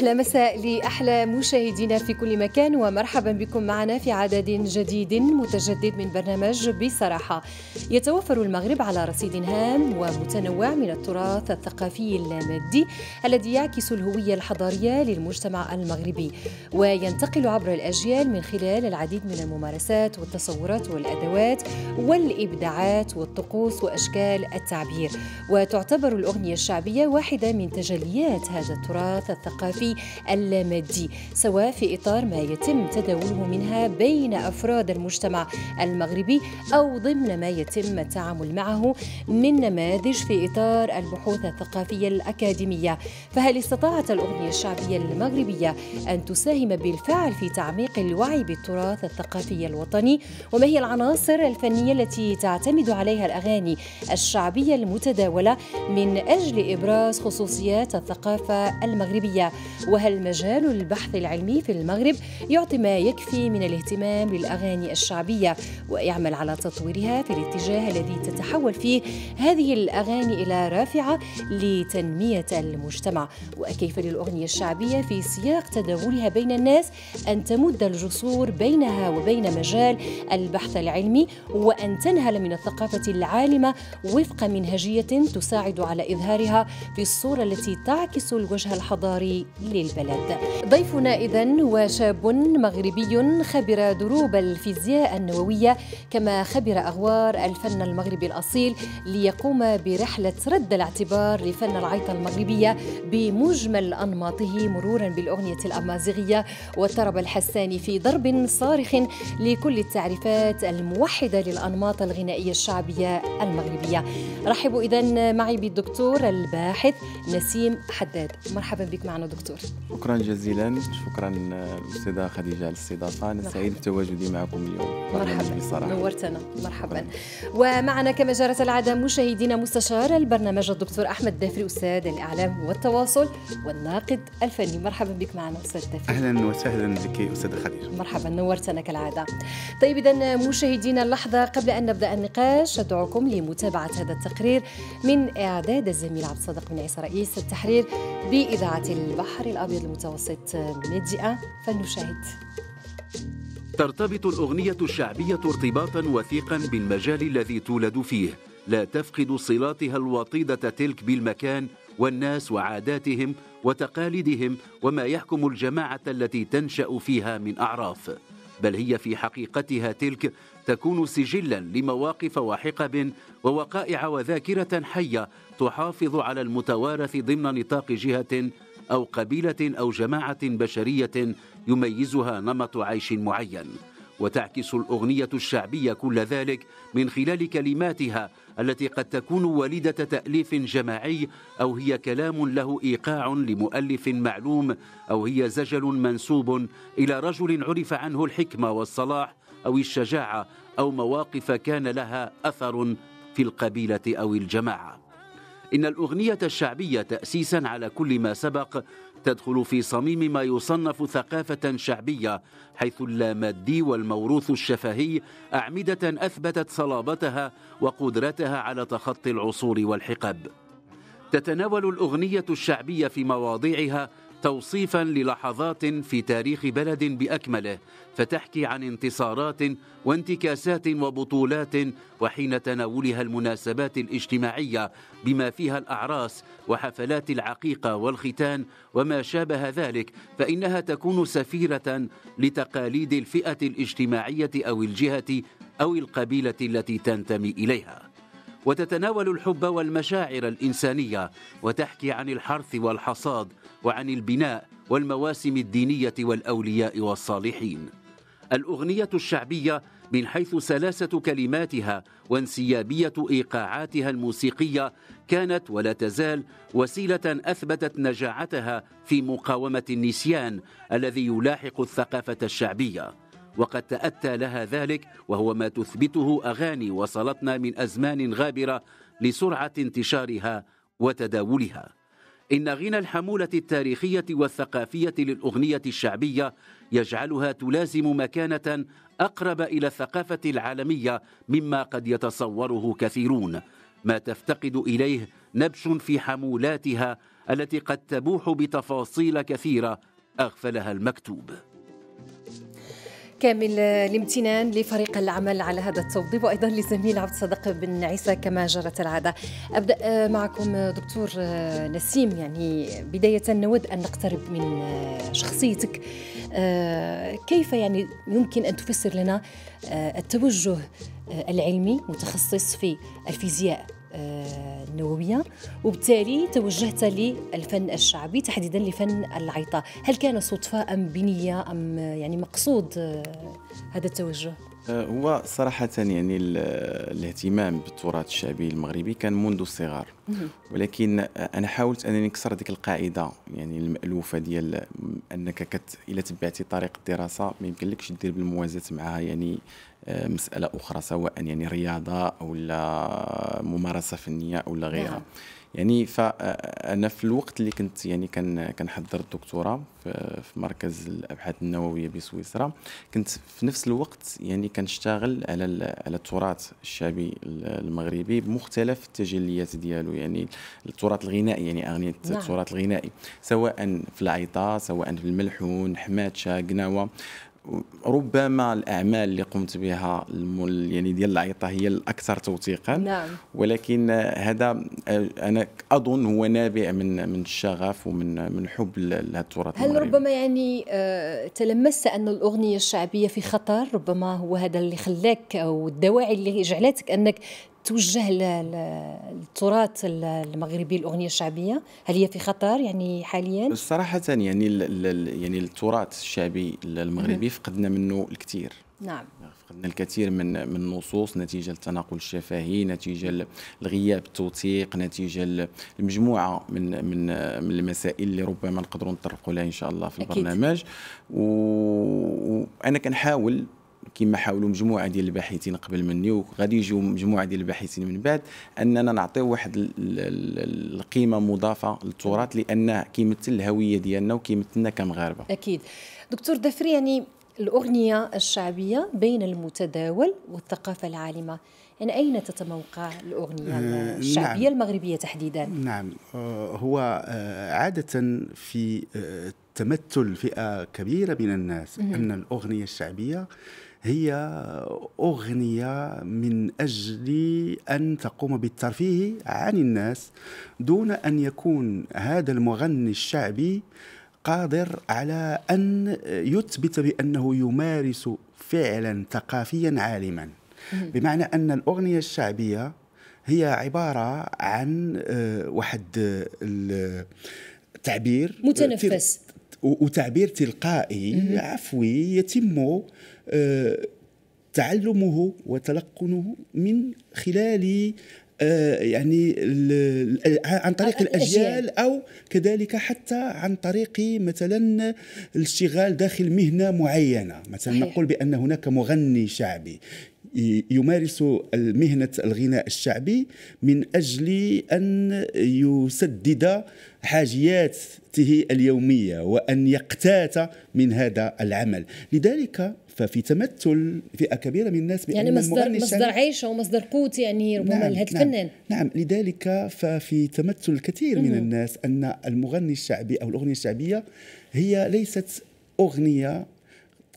أحلى مساء لأحلى مشاهدينا في كل مكان ومرحبا بكم معنا في عدد جديد متجدد من برنامج بصراحة يتوفر المغرب على رصيد هام ومتنوع من التراث الثقافي اللامادي الذي يعكس الهوية الحضارية للمجتمع المغربي وينتقل عبر الأجيال من خلال العديد من الممارسات والتصورات والأدوات والإبداعات والطقوس وأشكال التعبير وتعتبر الأغنية الشعبية واحدة من تجليات هذا التراث الثقافي اللامادي سواء في إطار ما يتم تداوله منها بين أفراد المجتمع المغربي أو ضمن ما يتم التعامل معه من نماذج في إطار البحوث الثقافية الأكاديمية فهل استطاعت الأغنية الشعبية المغربية أن تساهم بالفعل في تعميق الوعي بالتراث الثقافي الوطني وما هي العناصر الفنية التي تعتمد عليها الأغاني الشعبية المتداولة من أجل إبراز خصوصيات الثقافة المغربية وهل مجال البحث العلمي في المغرب يعطي ما يكفي من الاهتمام للأغاني الشعبية ويعمل على تطويرها في الاتجاه الذي تتحول فيه هذه الأغاني إلى رافعة لتنمية المجتمع وكيف للأغنية الشعبية في سياق تداولها بين الناس أن تمد الجسور بينها وبين مجال البحث العلمي وأن تنهل من الثقافة العالمة وفق منهجية تساعد على إظهارها في الصورة التي تعكس الوجه الحضاري للبلد ضيفنا إذا هو شاب مغربي خبر دروب الفيزياء النووية كما خبر أغوار الفن المغربي الأصيل ليقوم برحلة رد الاعتبار لفن العيطة المغربية بمجمل أنماطه مرورا بالأغنية الأمازيغية والطرب الحساني في ضرب صارخ لكل التعريفات الموحدة للأنماط الغنائية الشعبية المغربية رحبوا إذا معي بالدكتور الباحث نسيم حداد مرحبا بك معنا دكتور الدكتور شكرا جزيلا شكرا آه، استاذه خديجه على الاستضافه انا سعيد بتواجدي معكم اليوم مرحبا بصراحه نورتنا مرحبا ومعنا كما جرت العاده مشاهدينا مستشار البرنامج الدكتور احمد دافري استاذ الاعلام والتواصل والناقد الفني مرحبا بك معنا استاذ دافري اهلا وسهلا بك استاذه خديجه مرحبا نورتنا كالعاده طيب اذا مشاهدينا اللحظه قبل ان نبدا النقاش ادعوكم لمتابعه هذا التقرير من اعداد الزميل عبد الصادق بن عيسى رئيس التحرير باذاعه البحر البحر الأبيض المتوسط مديئة فلنشاهد ترتبط الأغنية الشعبية ارتباطا وثيقا بالمجال الذي تولد فيه لا تفقد صلاتها الوطيدة تلك بالمكان والناس وعاداتهم وتقاليدهم وما يحكم الجماعة التي تنشأ فيها من أعراف بل هي في حقيقتها تلك تكون سجلا لمواقف وحقب ووقائع وذاكرة حية تحافظ على المتوارث ضمن نطاق جهة أو قبيلة أو جماعة بشرية يميزها نمط عيش معين وتعكس الأغنية الشعبية كل ذلك من خلال كلماتها التي قد تكون وليدة تأليف جماعي أو هي كلام له إيقاع لمؤلف معلوم أو هي زجل منسوب إلى رجل عرف عنه الحكمة والصلاح أو الشجاعة أو مواقف كان لها أثر في القبيلة أو الجماعة إن الأغنية الشعبية تأسيسا على كل ما سبق تدخل في صميم ما يصنف ثقافة شعبية حيث اللامادي والموروث الشفهي أعمدة أثبتت صلابتها وقدرتها على تخطي العصور والحقب تتناول الأغنية الشعبية في مواضيعها توصيفا للحظات في تاريخ بلد باكمله فتحكي عن انتصارات وانتكاسات وبطولات وحين تناولها المناسبات الاجتماعيه بما فيها الاعراس وحفلات العقيقه والختان وما شابه ذلك فانها تكون سفيره لتقاليد الفئه الاجتماعيه او الجهه او القبيله التي تنتمي اليها وتتناول الحب والمشاعر الإنسانية وتحكي عن الحرث والحصاد وعن البناء والمواسم الدينية والأولياء والصالحين الأغنية الشعبية من حيث سلاسة كلماتها وانسيابية إيقاعاتها الموسيقية كانت ولا تزال وسيلة أثبتت نجاعتها في مقاومة النسيان الذي يلاحق الثقافة الشعبية وقد تأتى لها ذلك وهو ما تثبته أغاني وصلتنا من أزمان غابرة لسرعة انتشارها وتداولها إن غنى الحمولة التاريخية والثقافية للأغنية الشعبية يجعلها تلازم مكانة أقرب إلى الثقافة العالمية مما قد يتصوره كثيرون ما تفتقد إليه نبش في حمولاتها التي قد تبوح بتفاصيل كثيرة أغفلها المكتوب كامل الامتنان لفريق العمل على هذا التوضيب وايضا للزميل عبد الصادق بن عيسى كما جرت العاده ابدا معكم دكتور نسيم يعني بدايه نود ان نقترب من شخصيتك كيف يعني يمكن ان تفسر لنا التوجه العلمي متخصص في الفيزياء النووية آه، وبالتالي توجهت للفن الشعبي تحديدا لفن العيطة هل كان صدفة أم بنية أم يعني مقصود آه، هذا التوجه؟ آه، هو صراحة يعني الاهتمام بالتراث الشعبي المغربي كان منذ الصغار ولكن أنا حاولت أنني نكسر ديك القاعدة يعني المألوفة ديال أنك كت إلا تبعتي طريق الدراسة ما يمكنلكش دير بالموازاة معها يعني آه، مساله اخرى سواء يعني رياضه او لا ممارسه فنيه او لا غيرها نعم. يعني فانا آه، آه، في الوقت اللي كنت يعني كان كنحضر الدكتوراه في مركز الابحاث النوويه بسويسرا كنت في نفس الوقت يعني كنشتغل على على التراث الشعبي المغربي بمختلف التجليات ديالو يعني التراث الغنائي يعني اغنيه نعم. التراث الغنائي سواء في العيطه سواء في الملحون حماتشه قناوه ربما الاعمال اللي قمت بها يعني ديال العيطه هي الاكثر توثيقا نعم. ولكن هذا انا اظن هو نابع من من الشغف ومن من حب لهذا التراث هل ربما يعني آه، تلمست ان الاغنيه الشعبيه في خطر ربما هو هذا اللي خلاك او الدواعي اللي جعلتك انك توجه للتراث المغربي الاغنيه الشعبيه هل هي في خطر يعني حاليا صراحه يعني الـ الـ يعني التراث الشعبي المغربي فقدنا منه الكثير نعم فقدنا الكثير من من النصوص نتيجه التناقل الشفهي نتيجه لغياب التوثيق نتيجه لمجموعه من من من المسائل اللي ربما نقدروا نطرقوا لها ان شاء الله في البرنامج أكيد. وانا كنحاول كما حاولوا مجموعه ديال الباحثين قبل مني وغادي يجيو مجموعه ديال الباحثين من بعد اننا نعطيو واحد القيمه مضافه للتراث لانه كيمثل الهويه ديالنا وكيمثلنا كمغاربه اكيد دكتور دفري يعني الاغنيه الشعبيه بين المتداول والثقافه العالمه يعني أين تتموقع الأغنية آه، نعم. الشعبية نعم. المغربية تحديدا؟ نعم آه، هو آه، عادة في تمثل فئة كبيرة من الناس مم. أن الأغنية الشعبية هي أغنية من أجل أن تقوم بالترفيه عن الناس دون أن يكون هذا المغني الشعبي قادر على أن يثبت بأنه يمارس فعلا ثقافيا عالما بمعنى أن الأغنية الشعبية هي عبارة عن آه، واحد آه، التعبير آه، متنفس وتعبير تلقائي عفوي يتم آه، تعلمه وتلقنه من خلال آه، يعني عن طريق الاجيال او كذلك حتى عن طريق مثلا الاشتغال داخل مهنه معينه مثلا نقول بان هناك مغني شعبي يمارس مهنة الغناء الشعبي من أجل أن يسدد حاجياته اليومية وأن يقتات من هذا العمل لذلك ففي تمثل فئه كبيره من الناس بأن يعني مصدر مصدر عيشه ومصدر قوت يعني ربما نعم لهذا نعم، الفنان نعم, نعم لذلك ففي تمثل الكثير من الناس ان المغني الشعبي او الاغنيه الشعبيه هي ليست اغنيه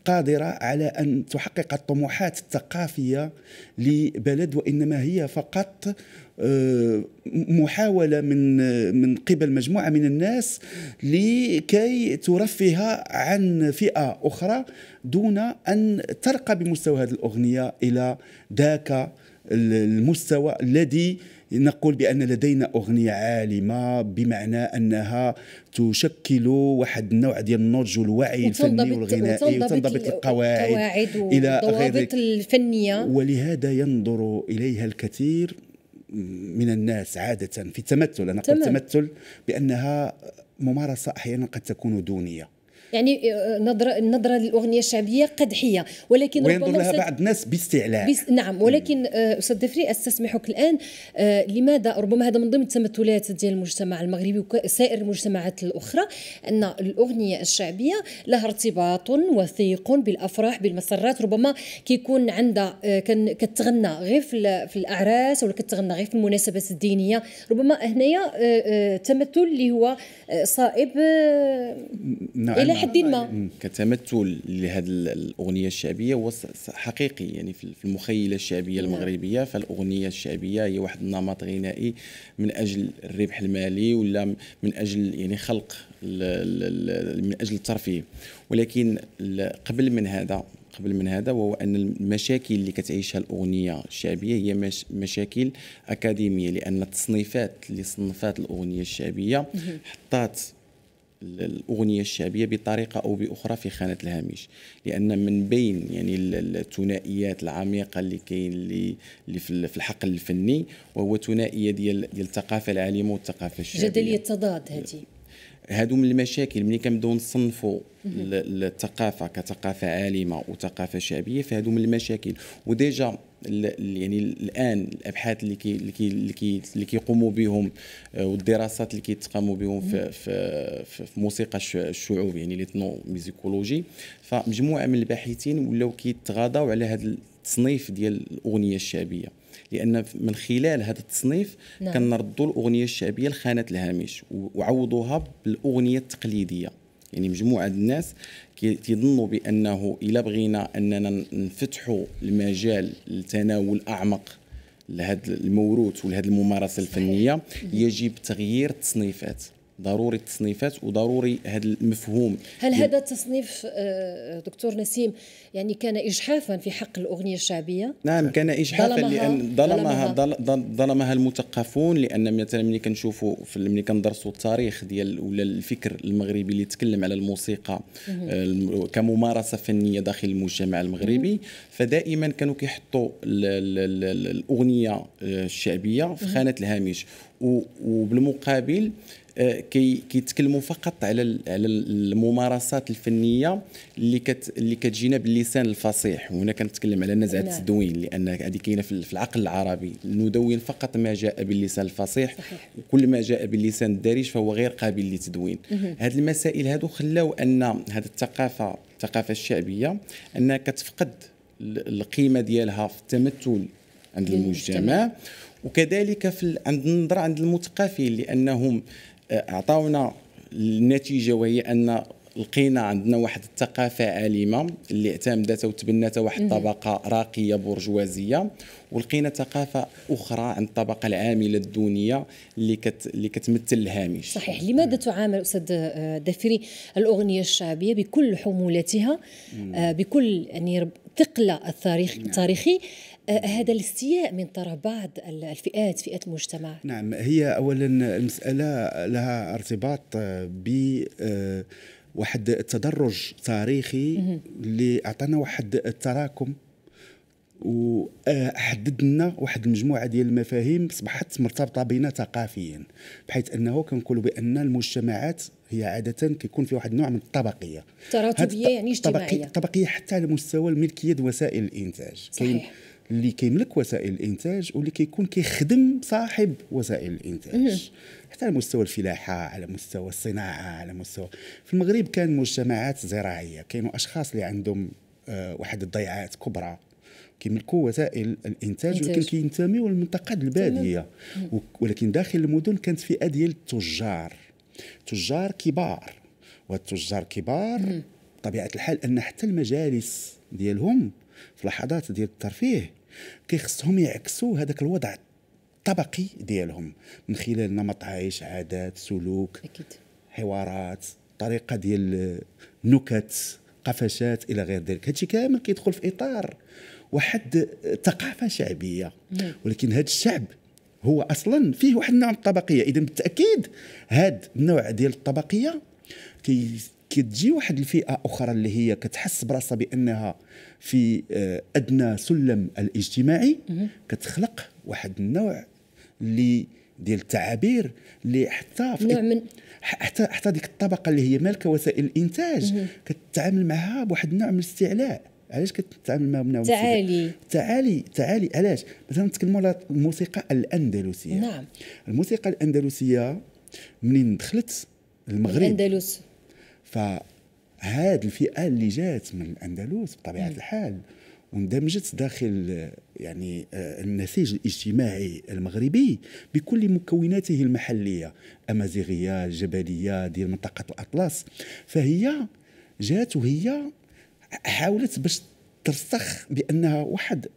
قادرة على أن تحقق الطموحات الثقافية لبلد وإنما هي فقط آه، محاوله من آه، من قبل مجموعه من الناس لكي ترفه عن فئه اخرى دون ان ترقى بمستوى هذه الاغنيه الى ذاك المستوى الذي نقول بأن لدينا أغنية عالمة بمعنى أنها تشكل واحد النوع ديال النضج والوعي الفني والغنائي وتنضبط القواعد إلى غير الفنية ولهذا ينظر إليها الكثير من الناس عادة في التمثل أنا أقول التمثل بأنها ممارسة أحيانا قد تكون دونية يعني آه، نظره النظره للاغنيه الشعبيه قدحيه ولكن وينظر لها بعض الناس باستعلاء بس نعم ولكن آه، استاذ دفري استسمحك الان آه، لماذا ربما هذا من ضمن التمثلات ديال المجتمع المغربي وسائر المجتمعات الاخرى ان الاغنيه الشعبيه لها ارتباط وثيق بالافراح بالمسرات ربما كيكون عندها كتغنى غير في الاعراس ولا كتغنى غير في المناسبات الدينيه ربما هنايا تمثل اللي هو صائب نعم. الى حد ما كتمثل لهذه الاغنيه الشعبيه هو حقيقي يعني في المخيله الشعبيه نعم. المغربيه فالاغنيه الشعبيه هي واحد النمط غنائي من اجل الربح المالي ولا من اجل يعني خلق من اجل الترفيه ولكن قبل من هذا قبل من هذا وهو ان المشاكل اللي كتعيشها الاغنيه الشعبيه هي مش مشاكل اكاديميه لان التصنيفات اللي صنفات الاغنيه الشعبيه حطات الاغنيه الشعبيه بطريقه او باخرى في خانه الهامش لان من بين يعني الثنائيات العميقه اللي كاين اللي في الحقل الفني وهو ثنائيه ديال ديال الثقافه العالمه والثقافه الشعبيه جدليه تضاد هذه هادو من المشاكل ملي كنبداو نصنفوا الثقافه كثقافه عالمه وثقافه شعبيه فهادو من المشاكل وديجا يعني الان الابحاث اللي كي اللي كي اللي, كي كيقوموا بهم آه، والدراسات اللي كيتقاموا بهم في, في, في موسيقى الشعوب يعني ليتنو ميزيكولوجي فمجموعه من الباحثين ولاو كيتغاضوا على هذا التصنيف ديال الاغنيه الشعبيه لان من خلال هذا التصنيف نعم. كنردوا الاغنيه الشعبيه لخانه الهامش وعوضوها بالاغنيه التقليديه يعني مجموعه الناس كيظنوا بانه الا بغينا اننا نفتحوا المجال لتناول اعمق لهذا الموروث ولهذه الممارسه الفنيه يجب تغيير التصنيفات ضروري التصنيفات وضروري هذا المفهوم هل هذا التصنيف آه، دكتور نسيم يعني كان اجحافا في حق الاغنيه الشعبيه نعم كان اجحافا لان ظلمها ظلمها المثقفون لان مثلا ملي كنشوفوا ملي كندرسوا التاريخ ديال ولا الفكر المغربي اللي تكلم على الموسيقى آه، كممارسه فنيه داخل المجتمع المغربي فدائما كانوا كيحطوا الاغنيه آه، الشعبيه في خانه الهامش وبالمقابل آه، كي كيتكلموا فقط على على الممارسات الفنيه اللي كت اللي كتجينا باللسان الفصيح وهنا كنتكلم على نزعه نعم. التدوين لان هذه كاينه في العقل العربي ندون فقط ما جاء باللسان الفصيح صحيح. وكل ما جاء باللسان الدارج فهو غير قابل للتدوين هذه المسائل هذو خلاو ان هذه الثقافه الثقافه الشعبيه انها كتفقد القيمه ديالها في التمثل عند المجتمع وكذلك في عند النظره عند المثقفين لانهم عطاونا النتيجه وهي ان لقينا عندنا واحد الثقافه عالمه اللي اعتمدتها وتبنتها واحد الطبقه راقيه برجوازيه ولقينا ثقافه اخرى عند الطبقه العامله الدونيه اللي كت... اللي كتمثل الهامش صحيح لماذا تعامل استاذ آه، دافري الاغنيه الشعبيه بكل حمولتها آه، بكل يعني ثقلها التاريخ نعم. التاريخي آه، هذا الاستياء من طرف بعض الفئات فئات المجتمع نعم هي اولا المساله لها ارتباط آه، ب آه، واحد التدرج تاريخي اللي اعطانا واحد التراكم وحدد لنا واحد المجموعه ديال المفاهيم اصبحت مرتبطه بنا ثقافيا بحيث انه كنقولوا بان المجتمعات هي عاده كيكون في واحد النوع من الطبقيه تراتبيه يعني اجتماعيه طبقيه حتى على مستوى الملكيه وسائل الانتاج صحيح اللي كيملك وسائل الانتاج واللي كيكون كيخدم صاحب وسائل الانتاج حتى على مستوى الفلاحه على مستوى الصناعه على مستوى في المغرب كان مجتمعات زراعيه كانوا اشخاص اللي عندهم آه، واحد الضيعات كبرى كيملكوا وسائل الانتاج ولكن كينتميوا للمنطقه الباديه ولكن داخل المدن كانت فئه ديال التجار تجار كبار والتجار كبار بطبيعه الحال ان حتى المجالس ديالهم في لحظات ديال الترفيه كيخصهم يعكسوا هذاك الوضع الطبقي ديالهم من خلال نمط عيش عادات سلوك أكيد. حوارات طريقه ديال نكت قفشات الى غير ذلك هادشي كامل كيدخل في اطار واحد ثقافه شعبيه نعم. ولكن هذا الشعب هو اصلا فيه واحد النوع من الطبقيه اذا بالتاكيد هذا النوع ديال الطبقيه كي كتجي واحد الفئه اخرى اللي هي كتحس براسها بانها في آه، ادنى سلم الاجتماعي كتخلق واحد النوع اللي ديال التعابير اللي حتى في نوع من حتى حتى ديك الطبقه اللي هي مالكه وسائل الانتاج كتعامل معها بواحد النوع من الاستعلاء علاش كتعامل معها بنوع تعالي تعالي تعالي علاش مثلا نتكلموا على الموسيقى الاندلسيه نعم الموسيقى الاندلسيه منين دخلت المغرب الاندلس فهاد الفئه اللي جات من الاندلس بطبيعه الحال واندمجت داخل يعني آه، النسيج الاجتماعي المغربي بكل مكوناته المحليه امازيغيه جبليه ديال منطقه الاطلس فهي جات وهي حاولت باش ترسخ بانها واحد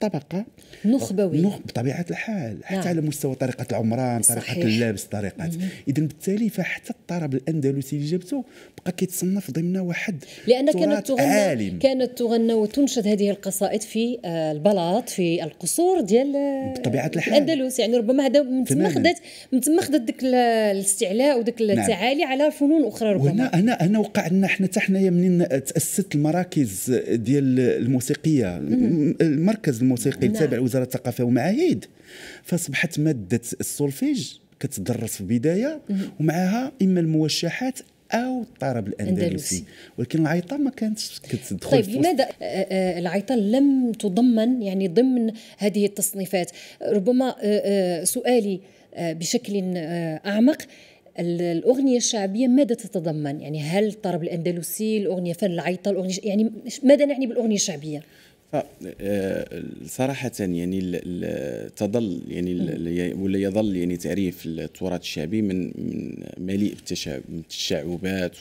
طبقه نخبويه نخ... بطبيعه الحال حتى نعم. على مستوى طريقه العمران صحيح. طريقه اللبس طريقه اذا بالتالي فحتى الطرب الاندلسي اللي جابته بقى كيتصنف ضمن واحد لان كانت تغنى عالم. كانت تغنى وتنشد هذه القصائد في آه، البلاط في القصور ديال آه، بطبيعه الحال الاندلس يعني ربما هذا من تما خدات من تما خدات ذاك الاستعلاء وذاك نعم. التعالي نعم. على فنون اخرى ربما وهنا هنا هنا وقع لنا حنا حتى حنايا منين تاسست المراكز ديال الموسيقيه المركز الموسيقي التابع لوزاره الثقافه والمعاهد فاصبحت ماده السولفيج كتدرس في البدايه ومعها اما الموشحات او الطرب الاندلسي ولكن العيطه ما كانتش كتدخل طيب لماذا العيطه لم تضمن يعني ضمن هذه التصنيفات ربما سؤالي بشكل اعمق الأغنية الشعبية ماذا تتضمن؟ يعني هل الطرب الأندلسي، الأغنية فن العيطة، الأغنية يعني ماذا نعني بالأغنية الشعبية؟ آه، صراحة يعني تظل يعني ولا يظل يعني تعريف التراث الشعبي من مليء بالتشعبات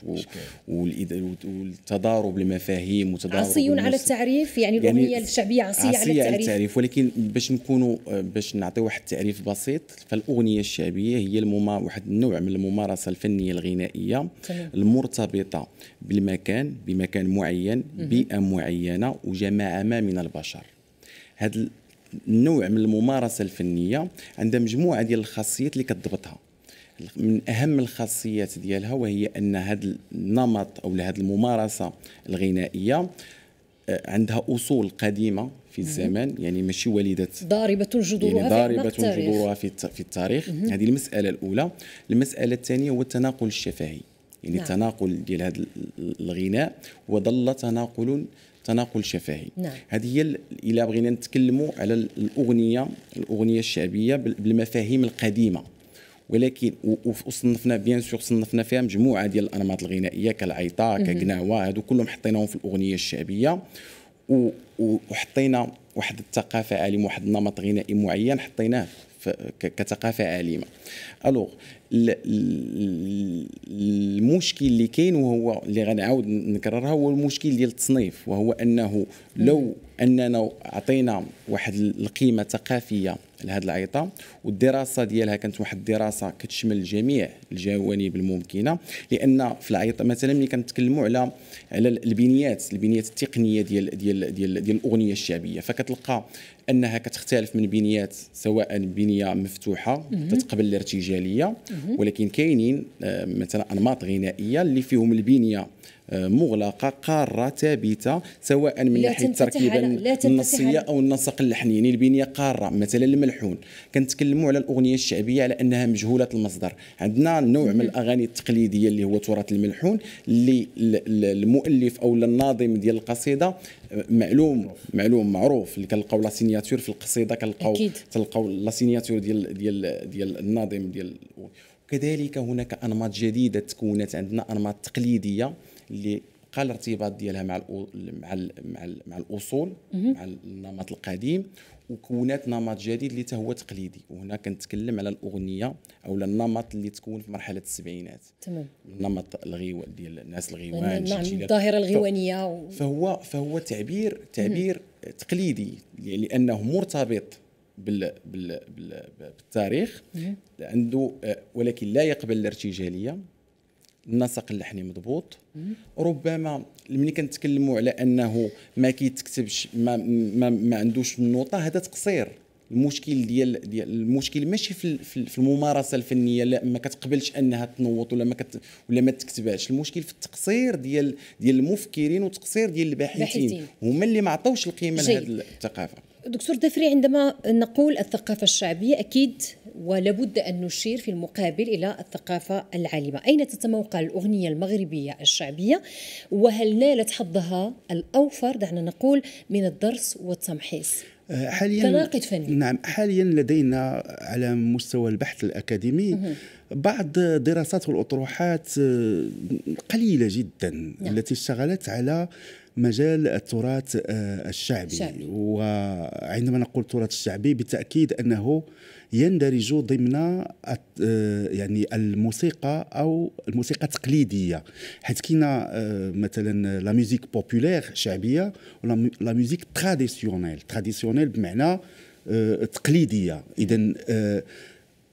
والتضارب المفاهيم وتضارب عصي على التعريف يعني, يعني الاغنية يعني الشعبية عصية, عصية على, التعريف. على التعريف ولكن باش نكونوا باش نعطي واحد التعريف بسيط فالاغنية الشعبية هي واحد النوع من الممارسة الفنية الغنائية المرتبطة بالمكان بمكان معين بيئة معينة وجماعة ما من البشر هذا النوع من الممارسه الفنيه عندها مجموعه ديال الخاصيات اللي كتضبطها من اهم الخاصيات ديالها وهي ان هذا النمط او هذه الممارسه الغنائيه آه، عندها اصول قديمه في الزمن يعني ماشي وليده ضاربه جذورها يعني ضاربه جذورها في في التاريخ هذه المساله الاولى المساله الثانيه هو التناقل الشفهي يعني نعم. التناقل ديال هذا الغناء وظل تناقل تناقل شفهي نعم. هذه هي الا بغينا نتكلموا على الاغنيه الاغنيه الشعبيه بالمفاهيم القديمه ولكن وصنفنا بيان سور صنفنا فيها مجموعه ديال الانماط الغنائيه كالعيطه كقناوه هادو كلهم حطيناهم في الاغنيه الشعبيه وحطينا واحد الثقافه عالم واحد النمط غنائي معين حطيناه كثقافه عالمه الوغ المشكل اللي كاين وهو اللي غنعاود نكررها هو المشكل ديال التصنيف وهو انه لو اننا عطينا واحد القيمه ثقافيه لهذه العيطه والدراسه ديالها كانت واحد الدراسه كتشمل جميع الجوانب الممكنه لان في العيطه مثلا ملي كنتكلموا على على البنيات البنيات التقنيه ديال ديال ديال, ديال الاغنيه الشعبيه فكتلقى انها كتختلف من بنيات سواء بنيه مفتوحه تتقبل الارتجاليه ولكن كاينين آه، مثلا انماط غنائيه اللي فيهم البنيه مغلقه قاره ثابته سواء من ناحيه التركيبه النصيه او النسق اللحني يعني البنيه قاره مثلا الملحون كنتكلموا على الاغنيه الشعبيه على انها مجهوله المصدر عندنا نوع من الاغاني التقليديه اللي هو تراث الملحون اللي المؤلف او الناظم ديال القصيده معلوم معلوم معروف اللي كنلقاو لا سينياتور في القصيده كنلقاو تلقاو لا سينياتور ديال ديال ديال الناظم ديال وكذلك هناك انماط جديده تكونت عندنا انماط تقليديه اللي بقى الارتباط ديالها مع مع مع, مع الاصول مع النمط القديم وكونات نمط جديد اللي هو تقليدي وهنا كنتكلم على الاغنيه او النمط اللي تكون في مرحله السبعينات تمام النمط الغيو ديال الناس الغيوان نعم الظاهره الغيوانيه و... فهو فهو تعبير تعبير مم. تقليدي يعني لانه مرتبط بال بال بالتاريخ عنده آه، ولكن لا يقبل الارتجاليه النسق اللحني مضبوط ربما ملي كنتكلموا على انه ما كيتكتبش ما, ما, ما عندوش النوطه هذا تقصير المشكل ديال ديال المشكل ماشي في في الممارسه الفنيه لا ما كتقبلش انها تنوط ولا ما كت ولا ما تكتبهاش المشكل في التقصير ديال ديال المفكرين وتقصير ديال الباحثين هما اللي ما عطاوش القيمه لهذه الثقافه دكتور دفري عندما نقول الثقافة الشعبية أكيد ولابد أن نشير في المقابل إلى الثقافة العالمة أين تتموقع الأغنية المغربية الشعبية وهل نالت حظها الأوفر دعنا نقول من الدرس والتمحيص آه، حاليا كناقد فني نعم حاليا لدينا على مستوى البحث الاكاديمي مه. بعض الدراسات والاطروحات آه، قليله جدا نعم. التي اشتغلت على مجال التراث آه، الشعبي شعبي. وعندما نقول التراث الشعبي بالتاكيد انه يندرج ضمن آه، يعني الموسيقى او الموسيقى التقليديه حيث كاين آه، مثلا لا ميوزيك بوبولير شعبيه ولا ميوزيك تراديسيونيل تراديسيونيل بمعنى تقليديه اذا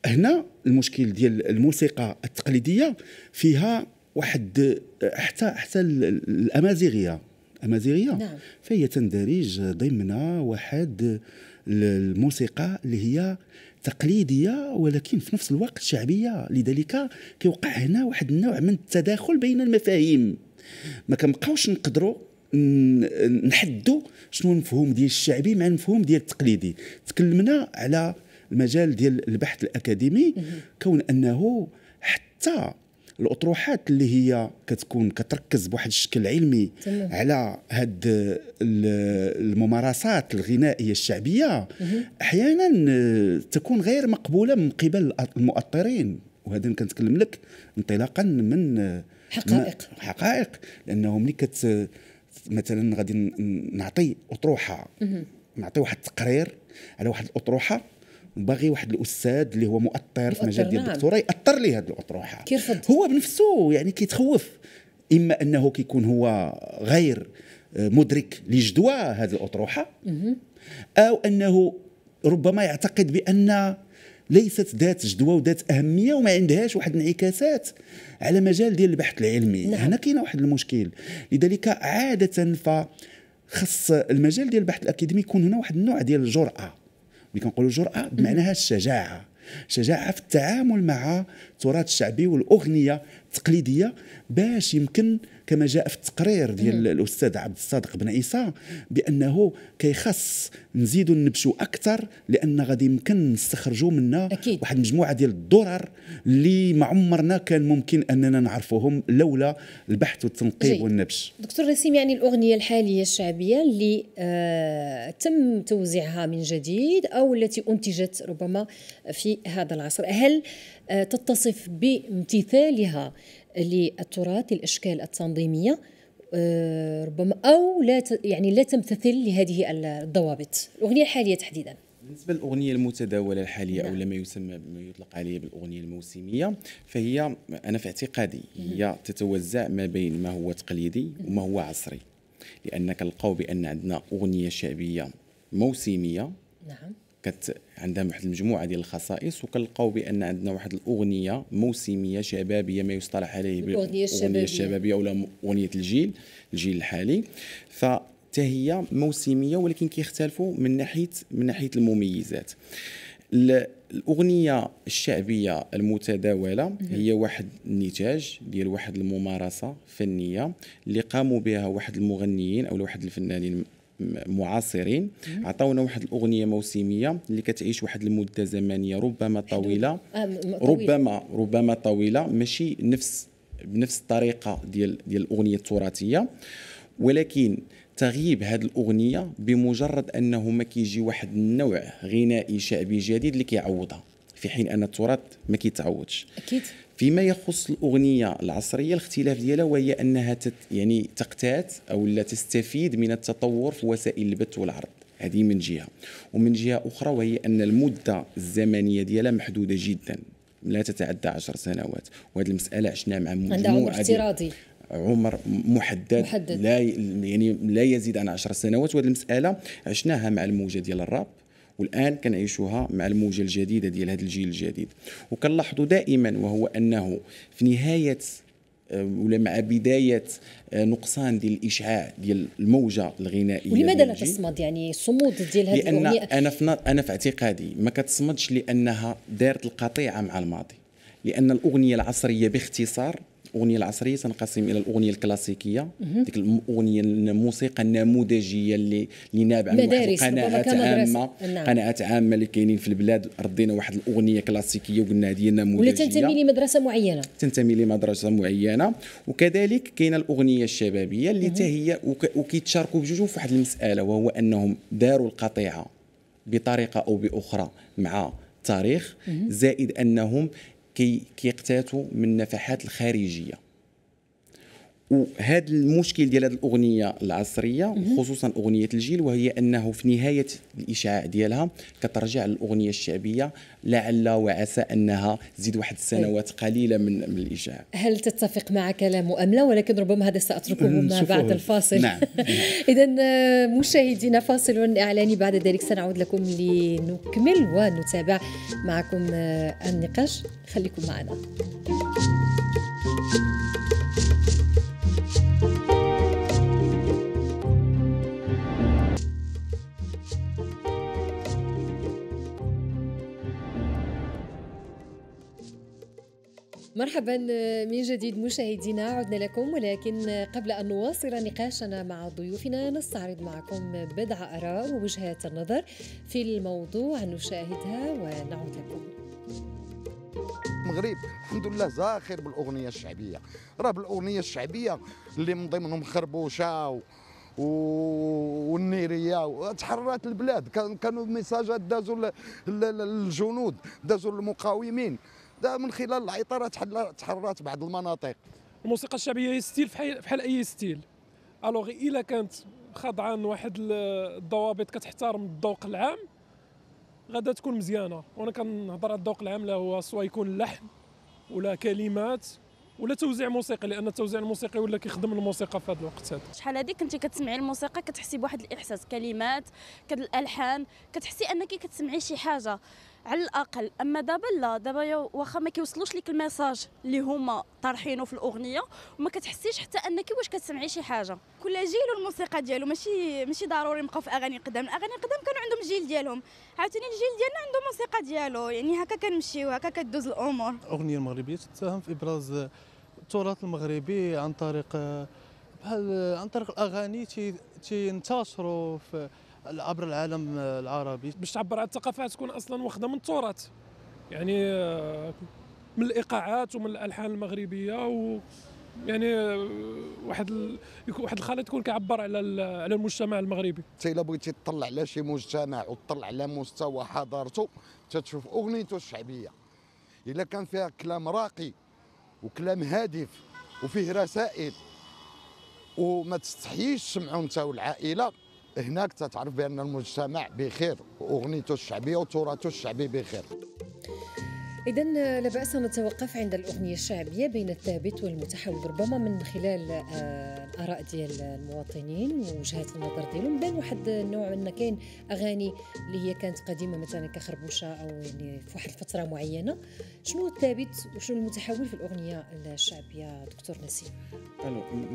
هنا المشكل ديال الموسيقى التقليديه فيها واحد حتى حتى الامازيغيه الأمازيغية نعم. فهي تندرج ضمن واحد الموسيقى اللي هي تقليديه ولكن في نفس الوقت شعبيه لذلك كيوقع هنا واحد النوع من التداخل بين المفاهيم ما كنبقاوش نقدروا نحدوا شنو المفهوم ديال الشعبي مع المفهوم ديال التقليدي تكلمنا على المجال ديال البحث الاكاديمي كون انه حتى الاطروحات اللي هي كتكون كتركز بواحد الشكل علمي تمام. على هاد الممارسات الغنائيه الشعبيه مه. احيانا آه، تكون غير مقبوله من قبل المؤطرين وهذا كنتكلم لك انطلاقا من آه، حقائق حقائق لانه ملي كت آه، مثلا غادي نعطي اطروحه نعطي واحد التقرير على واحد الاطروحه باغي واحد الاستاذ اللي هو مؤطر في مجال ديال نعم. الدكتوراه ياثر لي هذه الاطروحه هو بنفسه يعني كيتخوف اما انه كيكون هو غير آه، مدرك لجدوى هذه الاطروحه او انه ربما يعتقد بان ليست ذات جدوى وذات اهميه وما عندهاش واحد الانعكاسات على مجال ديال البحث العلمي نعم. هنا كاين واحد المشكل لذلك عاده ف خص المجال ديال البحث الاكاديمي يكون هنا واحد النوع ديال الجراه ملي كنقولوا جرأة بمعناها الشجاعة شجاعة في التعامل مع التراث الشعبي والأغنية التقليدية باش يمكن كما جاء في التقرير ديال الاستاذ عبد الصادق بن عيسى بانه كيخص نزيدوا نبشوا اكثر لان غادي يمكن نستخرجوا منا أكيد. واحد المجموعه ديال الضرر اللي ما عمرنا كان ممكن اننا نعرفوهم لولا البحث والتنقيب جي. والنبش دكتور رسيم يعني الاغنيه الحاليه الشعبيه اللي آه تم توزيعها من جديد او التي انتجت ربما في هذا العصر هل آه تتصف بامتثالها للتراث الاشكال التنظيميه آه، ربما او لا يعني لا تمتثل لهذه الضوابط الاغنيه الحاليه تحديدا بالنسبه للاغنيه المتداوله الحاليه او نعم. ما يسمى ما يطلق عليه بالاغنيه الموسميه فهي انا في اعتقادي هي تتوزع ما بين ما هو تقليدي وما هو عصري لانك القوا بان عندنا اغنيه شعبيه موسميه نعم كت عندها واحد المجموعه ديال الخصائص وكنلقاو بان عندنا واحد الاغنيه موسميه شبابيه ما يصطلح عليه بالاغنيه الشبابيه, الشبابية ولا اغنيه الجيل الجيل الحالي ف هي موسميه ولكن كيختلفوا من ناحيه من ناحيه المميزات الاغنيه الشعبيه المتداوله هي واحد النتاج ديال واحد الممارسه فنيه اللي قاموا بها واحد المغنيين او واحد الفنانين معاصرين عطاونا واحد الاغنيه موسميه اللي كتعيش واحد المده زمنيه ربما آه، طويله ربما ربما طويله ماشي نفس بنفس الطريقه ديال ديال الاغنيه التراثيه ولكن تغييب هذه الاغنيه بمجرد انه ما كيجي واحد النوع غنائي شعبي جديد اللي كيعوضها في حين ان التراث ما كيتعوضش اكيد فيما يخص الاغنيه العصريه الاختلاف ديالها وهي انها تت يعني تقتات او لا تستفيد من التطور في وسائل البث والعرض هذه من جهه ومن جهه اخرى وهي ان المده الزمنيه ديالها محدوده جدا لا تتعدى عشر سنوات وهذه المساله عشناها مع مجموعه افتراضي عمر محدد, محدد. لا يعني لا يزيد عن 10 سنوات وهذه المساله عشناها مع الموجه ديال الراب والان كنعيشوها مع الموجه الجديده ديال هذا الجيل الجديد وكنلاحظوا دائما وهو انه في نهايه آه، ولا مع بدايه آه، نقصان ديال الاشعاع ديال الموجه الغنائيه ولماذا لا تصمد يعني صمود ديال هذه لان انا في انا في اعتقادي ما كتصمدش لانها دارت القطيعه مع الماضي لان الاغنيه العصريه باختصار الاغنيه العصريه تنقسم الى الاغنيه الكلاسيكيه ديك الاغنيه الموسيقى النموذجيه اللي اللي نابعه من واحد القناعات عامه نعم. قناعات عامه اللي كاينين في البلاد ردينا واحد الاغنيه كلاسيكيه وقلنا هذه النموذجيه ولا تنتمي لمدرسه معينه تنتمي لمدرسه معينه وكذلك كاينه الاغنيه الشبابيه اللي حتى هي وكيتشاركوا بجوج في واحد المساله وهو انهم داروا القطيعه بطريقه او باخرى مع التاريخ زائد انهم كي كيقتاتوا من النفحات الخارجيه وهذا المشكل ديال هذه الاغنيه العصريه خصوصا اغنيه الجيل وهي انه في نهايه الاشعاع ديالها كترجع للاغنيه الشعبيه لعل وعسى انها تزيد واحد السنوات إيه. قليله من الاشعاع هل تتفق مع كلام ام لا ولكن ربما هذا ساتركه ما بعد الفاصل نعم اذا آه، مشاهدينا فاصل اعلاني بعد ذلك سنعود لكم لنكمل ونتابع معكم آه، النقاش خليكم معنا مرحبا آه، من جديد مشاهدينا عدنا لكم ولكن آه، قبل ان نواصل نقاشنا مع ضيوفنا نستعرض معكم بضع اراء ووجهات النظر في الموضوع نشاهدها ونعود لكم المغرب الحمد لله زاخر بالاغنيه الشعبيه راه بالاغنيه الشعبيه اللي من ضمنهم خربوشه و... و... والنيريه تحررت البلاد كانوا ميساجات دازوا للجنود دازوا للمقاومين من خلال العطاره تحررت بعض المناطق الموسيقى الشعبيه هي ستيل بحال اي ستيل الوغ الا كانت خاضعه لواحد الضوابط كتحترم الذوق العام غادا تكون مزيانه وانا كنهضر على الذوق العام لا هو سوا يكون لحن ولا كلمات ولا توزيع موسيقي لان التوزيع الموسيقي ولا كيخدم الموسيقى في هذا الوقت هذا شحال هذيك كنتي كتسمعي الموسيقى كتحسي بواحد الاحساس كلمات كالالحان كتحسي انك كتسمعي شي حاجه على الاقل اما دابا لا دابا واخا ما كيوصلوش ليك الميساج اللي هما طارحينه في الاغنيه وما كتحسيش حتى انك واش كتسمعي شي حاجه كل جيل والموسيقى ديالو ماشي ماشي ضروري نبقاو في اغاني قدام الاغاني قدام كانوا عندهم الجيل ديالهم عاوتاني الجيل ديالنا عنده موسيقى ديالو يعني هكا كنمشيو هكا كدوز الامور الاغنيه المغربيه تساهم في ابراز التراث المغربي عن طريق بحال عن طريق الاغاني تينتشروا في عبر العالم العربي باش تعبر على الثقافه تكون اصلا واخده من التراث يعني آه، من الايقاعات ومن الالحان المغربيه و يعني آه، واحد ال... واحد الخليط يكون كيعبر على على المجتمع المغربي حتى الا بغيتي تطلع على شي مجتمع وتطلع على مستوى حضارته تتشوف اغنيته الشعبيه الا كان فيها كلام راقي وكلام هادف وفيه رسائل وما تستحييش تسمعو انت والعائله هناك تتعرف بان المجتمع بخير واغنيته الشعبيه وتراثه الشعبي بخير إذا لا بأس نتوقف عند الأغنية الشعبية بين الثابت والمتحول ربما من خلال الآراء آه، ديال المواطنين ووجهات النظر ديالهم بان واحد النوع من كاين أغاني اللي هي كانت قديمة مثلا كخربوشة أو يعني في واحد الفترة معينة شنو الثابت وشنو المتحول في الأغنية الشعبية دكتور نسيم؟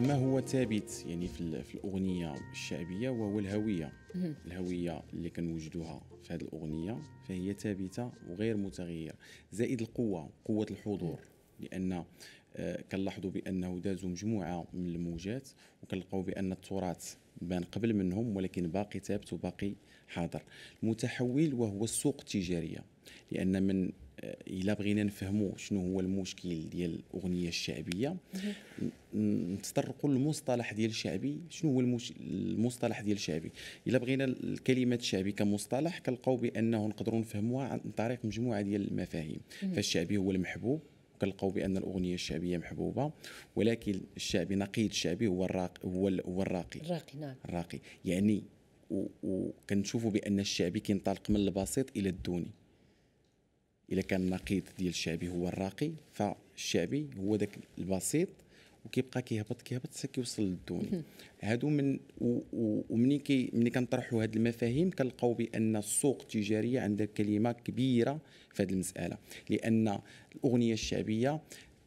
ما هو ثابت يعني في الأغنية الشعبية وهو الهوية الهوية اللي كنوجدوها في هذه الأغنية فهي ثابته وغير متغيره زائد القوه قوه الحضور لان آه، كنلاحظوا بانه دازوا مجموعه من الموجات وكنلقاو بان التراث بان قبل منهم ولكن باقي ثابت وباقي حاضر المتحول وهو السوق التجاريه لان من الا بغينا نفهموا شنو هو المشكل ديال الاغنيه الشعبيه نتطرقوا للمصطلح ديال الشعبي شنو هو المش... المصطلح ديال الشعبي الا بغينا الكلمه الشعبي كمصطلح كنلقاو بانه نقدروا نفهموها عن طريق مجموعه ديال المفاهيم فالشعبي هو المحبوب كنلقاو بان الاغنيه الشعبيه محبوبه ولكن الشعبي نقيد الشعبي هو الراقي هو, هو الراقي الراقي نعم الراقي يعني وكنشوفوا بان الشعبي كينطلق من البسيط الى الدوني الا كان النقيض ديال الشعبي هو الراقي فالشعبي هو ذاك البسيط وكيبقى كيهبط كيهبط حتى كيوصل للدوني هادو من ومني كي ملي كنطرحوا هاد المفاهيم كنلقاو بان السوق التجاريه عندها كلمه كبيره في هاد المساله لان الاغنيه الشعبيه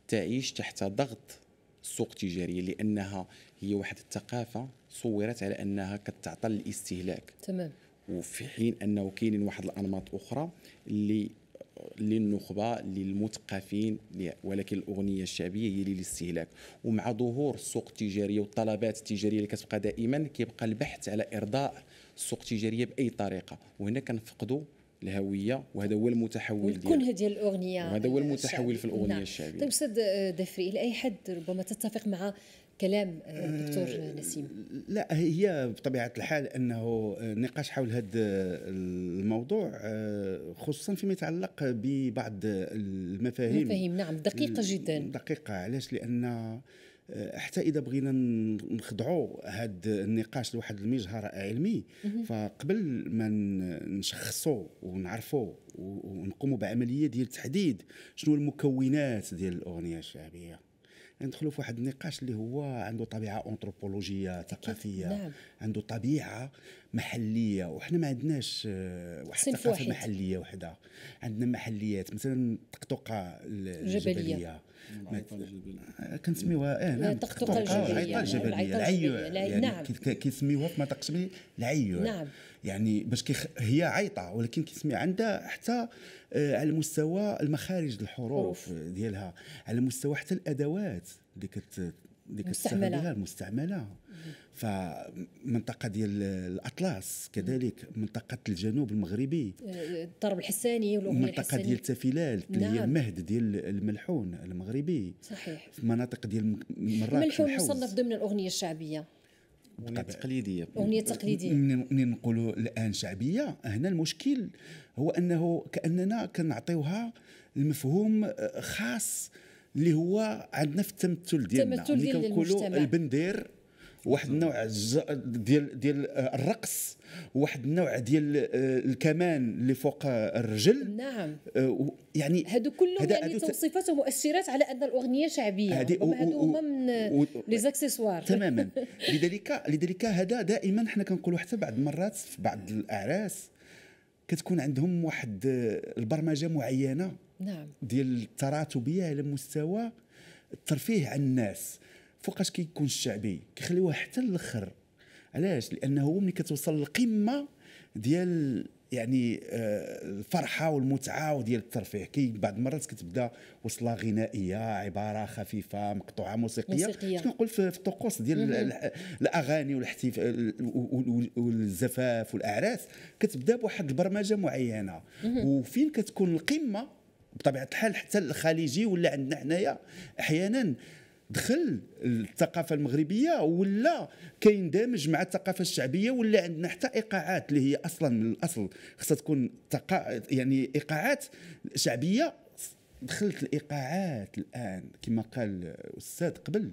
تعيش تحت ضغط السوق التجاريه لانها هي واحد الثقافه صورت على انها كتعطى للاستهلاك تمام وفي حين انه كاينين واحد الانماط اخرى اللي للنخبه للمثقفين ولكن الاغنيه الشعبيه هي للاستهلاك ومع ظهور السوق التجاريه والطلبات التجاريه اللي كتبقى دائما كيبقى البحث على ارضاء السوق التجاريه باي طريقه وهنا كنفقدوا الهويه وهذا هو المتحول والكنه ديال الاغنيه وهذا هو المتحول في الاغنيه نعم. الشعبيه طيب استاذ دفري الى اي حد ربما تتفق مع كلام الدكتور آه، آه، نسيم لا هي بطبيعه الحال انه نقاش حول هذا الموضوع آه، خصوصا فيما يتعلق ببعض المفاهيم المفاهيم نعم دقيقه جدا دقيقه علاش لان حتى اذا بغينا نخضعوا هذا النقاش لواحد المجهر علمي فقبل ما نشخصوا ونعرفوا ونقوموا بعمليه ديال تحديد شنو المكونات ديال الاغنيه الشعبيه ندخلوا في واحد النقاش اللي هو عنده طبيعه انثروبولوجيه ثقافيه نعم. عنده طبيعه محليه وحنا ما عندناش آه، واحد ثقافه محليه وحده عندنا محليات مثلا الطقطقه الجبليه آه، كنسميوها اه نعم الطقطقه الجبليه الجبليه نعم، العيو يعني نعم كيسميوها في منطقه شبلي العيو نعم يعني باش كيخ... هي عيطه ولكن كيسمي عندها حتى آه، على مستوى المخارج الحروف ديالها على مستوى حتى الادوات اللي كت اللي كتستعملها المستعمله فمنطقه ديال الاطلس كذلك منطقه الجنوب المغربي آه، الطرب الحساني منطقه ديال تافيلال اللي هي المهد نعم. ديال الملحون المغربي صحيح في مناطق ديال مراكش الملحون مصنف ضمن الاغنيه الشعبيه اغنيه تقليديه اغنيه تقليديه منين نقولوا الان شعبيه هنا المشكل هو انه كاننا كنعطيوها المفهوم خاص اللي هو عندنا في التمثل ديالنا التمثل ديال اللي كنقولوا البندير واحد النوع ديال ديال الرقص واحد النوع ديال آه، الكمان اللي فوق الرجل نعم آه، يعني هادو كلهم هادو يعني توصيفات ومؤشرات على ان الاغنيه شعبيه هادو هما من لي زاكسيسوار تماما لذلك لذلك هذا دائما حنا كنقولوا حتى بعض المرات في بعض الاعراس كتكون عندهم واحد آه، البرمجه معينه نعم ديال التراتبيه على مستوى الترفيه عن الناس فوقاش كيكون الشعبي كيخليوها حتى الاخر علاش لانه ملي كتوصل للقمه ديال يعني آه، الفرحه والمتعه وديال الترفيه كي بعض المرات كتبدا وصله غنائيه عباره خفيفه مقطوعه موسيقيه, موسيقية. كنقول في الطقوس ديال الاغاني والاحتفال والزفاف والاعراس كتبدا بواحد البرمجه معينه وفين كتكون القمه بطبيعه الحال حتى الخليجي ولا عندنا حنايا احيانا دخل الثقافه المغربيه ولا كيندمج مع الثقافه الشعبيه ولا عندنا حتى ايقاعات اللي هي اصلا من الاصل خصها تكون تقا... يعني ايقاعات شعبيه دخلت الايقاعات الان كما قال الاستاذ قبل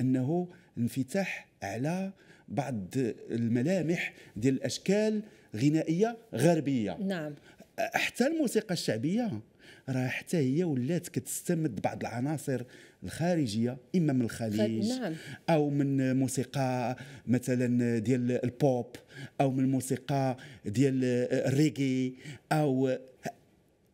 انه انفتاح على بعض الملامح ديال الاشكال غنائيه غربيه نعم حتى الموسيقى الشعبيه راه حتى هي ولات كتستمد بعض العناصر الخارجيه اما من الخليج نعم. او من موسيقى مثلا ديال البوب او من موسيقى ديال الريغي او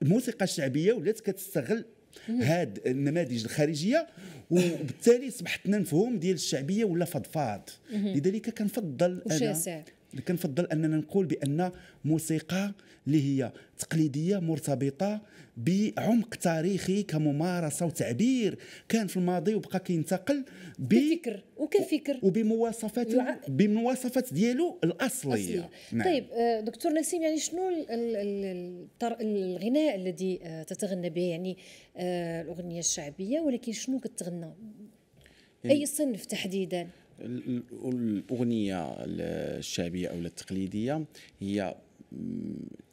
الموسيقى الشعبيه ولات كتستغل هاد النماذج الخارجيه وبالتالي صبحت لنا مفهوم ديال الشعبيه ولا فضفاض لذلك كنفضل انا كنفضل اننا نقول بان موسيقى اللي هي تقليديه مرتبطه بعمق تاريخي كممارسه وتعبير كان في الماضي وبقى كينتقل بفكر وكفكر وبمواصفات الع... بمواصفات ديالو الاصليه أصلي. نعم. طيب آه، دكتور نسيم يعني شنو الغناء الذي آه، تتغنى به يعني آه، الاغنيه الشعبيه ولكن شنو كتغنى يعني اي صنف تحديدا الاغنيه الشعبيه او التقليديه هي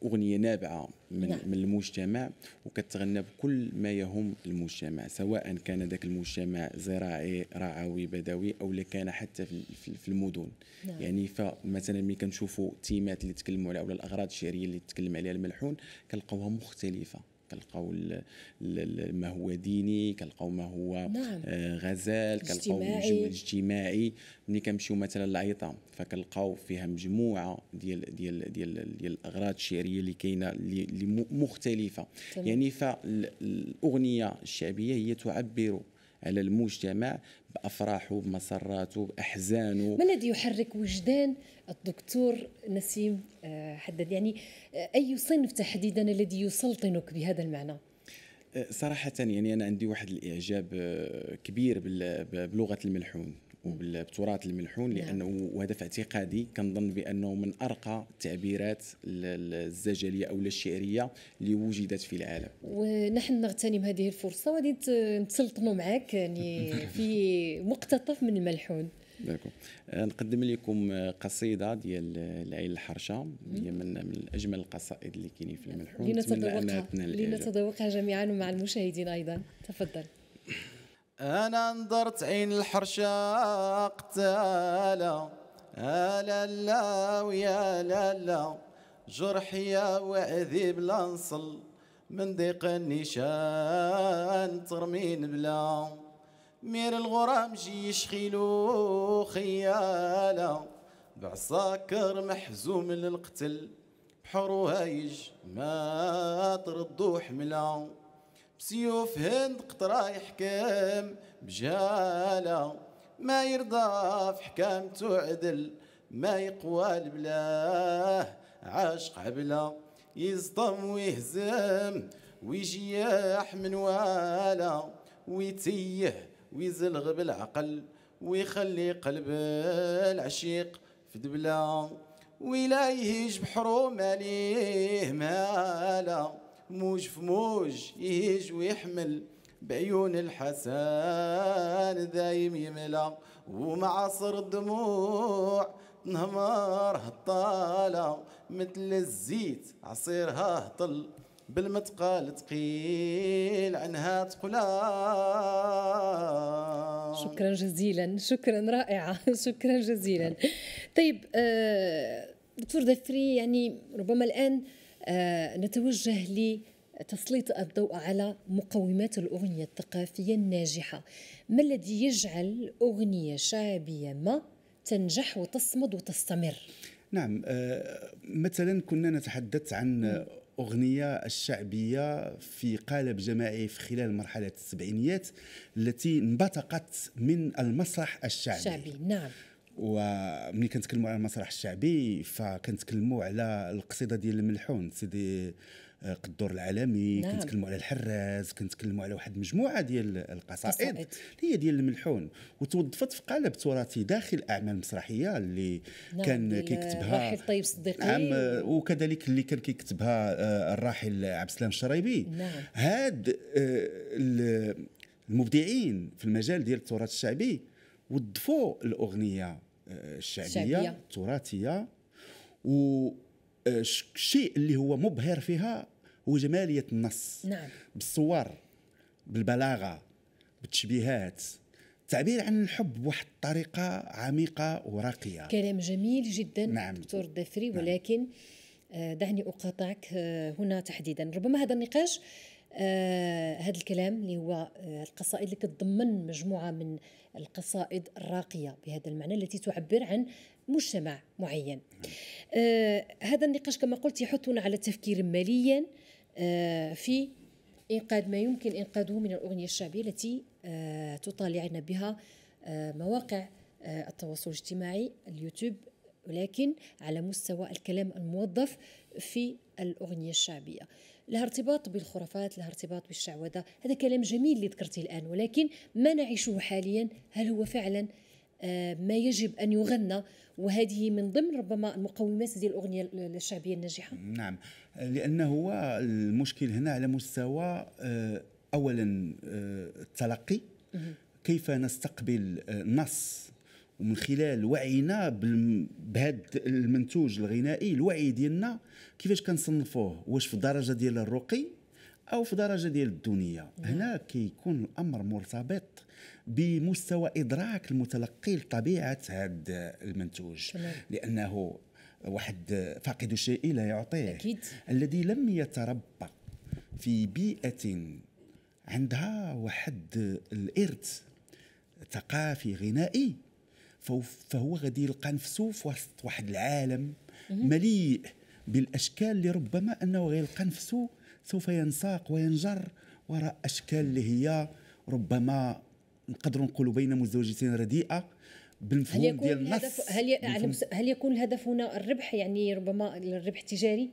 اغنيه نابعه من, نعم. من المجتمع وكتغنى بكل ما يهم المجتمع سواء كان ذاك المجتمع زراعي رعوي بدوي او كان حتى في المدن نعم. يعني فمثلا ملي كنشوفوا التيمات اللي تكلموا عليها ولا الاغراض الشعريه اللي تكلم عليها الملحون كنلقاوها مختلفه كنلقاو ما هو ديني كنلقاو ما هو نعم. آه، غزال كنلقاو اجتماعي ملي كنمشيو مثلا للعيطه فكنلقاو فيها مجموعه ديال ديال ديال ديال الاغراض الشعريه اللي كاينه اللي مختلفه تمام. يعني فالاغنيه الشعبيه هي تعبر على المجتمع بافراحه بمسراته باحزانه ما الذي يحرك وجدان الدكتور نسيم آه، حدد يعني آه، اي صنف تحديدا الذي يسلطنك بهذا المعنى آه، صراحة يعني أنا عندي واحد الإعجاب كبير بلغة الملحون وبالتراث الملحون نعم. لانه نعم. وهدف اعتقادي كنظن بانه من ارقى التعبيرات الزجليه او الشعريه اللي وجدت في العالم ونحن نغتنم هذه الفرصه وغادي نتسلطنوا معك يعني في مقتطف من الملحون داكو آه، نقدم لكم قصيده ديال العيل الحرشه هي من من اجمل القصائد اللي كاينين في الملحون لنتذوقها لنتذوقها جميعا مع المشاهدين ايضا تفضل انا نظرت عين الحرشة قتالة لا لا ويا لا لا يا وعذيب بلا نصل من ضيق النيشان ترمين بلا مير الغرام جيش خيلو خيالة بعساكر محزوم للقتل بحروهايج ما تردو حمله بسيوف هند قطرة يحكم بجالة ما يرضى في حكام عدل ما يقوى البلاه عاشق عبلة يصدم ويهزم ويجياح من والا ويتيه ويزلغ بالعقل ويخلي قلب العشيق في دبلة ولا يهيج بحرو ماليه مالا موج في موج يهيج ويحمل بعيون الحسان دايم يملا ومع صر الدموع نهمار هطالة مثل الزيت عصيرها هطل بالمتقال تقيل عنها تقلا شكرا جزيلا شكرا رائعة شكرا جزيلا طيب آه، دكتور دفري يعني ربما الآن آه آه، نتوجه لتسليط الضوء على مقومات الأغنية الثقافية الناجحة ما الذي يجعل أغنية شعبية ما تنجح وتصمد وتستمر نعم آه، مثلا كنا نتحدث عن أغنية الشعبية في قالب جماعي في خلال مرحلة السبعينيات التي انبثقت من المسرح الشعبي. الشعبي نعم وملي كنتكلموا على المسرح الشعبي فكنتكلموا على القصيده ديال الملحون سيدي آه، قدور العالمي نعم. كنتكلموا على الحراز كنتكلموا على واحد المجموعه ديال القصائد اللي هي ديال الملحون وتوظفت في قالب تراثي داخل اعمال مسرحيه اللي نعم. كان كيكتبها الراحل طيب صديقي نعم وكذلك اللي كان كيكتبها آه، الراحل عبد السلام الشرايبي نعم. هاد آه، المبدعين في المجال ديال التراث الشعبي وضفوا الاغنيه آه، الشعبيه شعبية. التراثيه الشيء آه، اللي هو مبهر فيها هو جماليه النص نعم. بالصور بالبلاغه بالتشبيهات التعبير عن الحب بواحد الطريقه عميقه وراقيه كلام جميل جدا نعم. دكتور الدفري نعم. ولكن آه، دعني اقاطعك هنا تحديدا ربما هذا النقاش آه، هذا الكلام اللي هو آه، القصائد اللي كتضمن مجموعه من القصائد الراقيه بهذا المعنى التي تعبر عن مجتمع معين نعم. آه، هذا النقاش كما قلت يحثنا على التفكير ماليا في انقاذ ما يمكن انقاذه من الاغنيه الشعبيه التي تطالعنا بها مواقع التواصل الاجتماعي اليوتيوب ولكن على مستوى الكلام الموظف في الاغنيه الشعبيه لها ارتباط بالخرافات لها ارتباط بالشعوذه هذا كلام جميل اللي ذكرتيه الان ولكن ما نعيشه حاليا هل هو فعلا آه، ما يجب ان يغنى وهذه من ضمن ربما المقومات ديال الاغنيه الشعبيه الناجحه نعم لانه هو المشكل هنا على مستوى آه، اولا آه، التلقي كيف نستقبل النص ومن خلال وعينا بهذا المنتوج الغنائي الوعي ديالنا كيفاش كنصنفوه واش في درجه ديال الرقي او في درجه ديال الدنيا نعم. هنا كيكون الامر مرتبط بمستوى ادراك المتلقي لطبيعه هذا المنتوج لانه واحد فاقد الشيء لا يعطيه أكيد. الذي لم يتربى في بيئه عندها واحد الارث ثقافي غنائي فهو غادي يلقى نفسه في وسط واحد العالم مليء بالاشكال اللي ربما انه غيلقى نفسه سوف ينساق وينجر وراء اشكال اللي هي ربما نقدر نقول بين مزدوجتين رديئه بالمفهوم ديال النص هل, هل, هل يكون الهدف هنا الربح يعني ربما الربح التجاري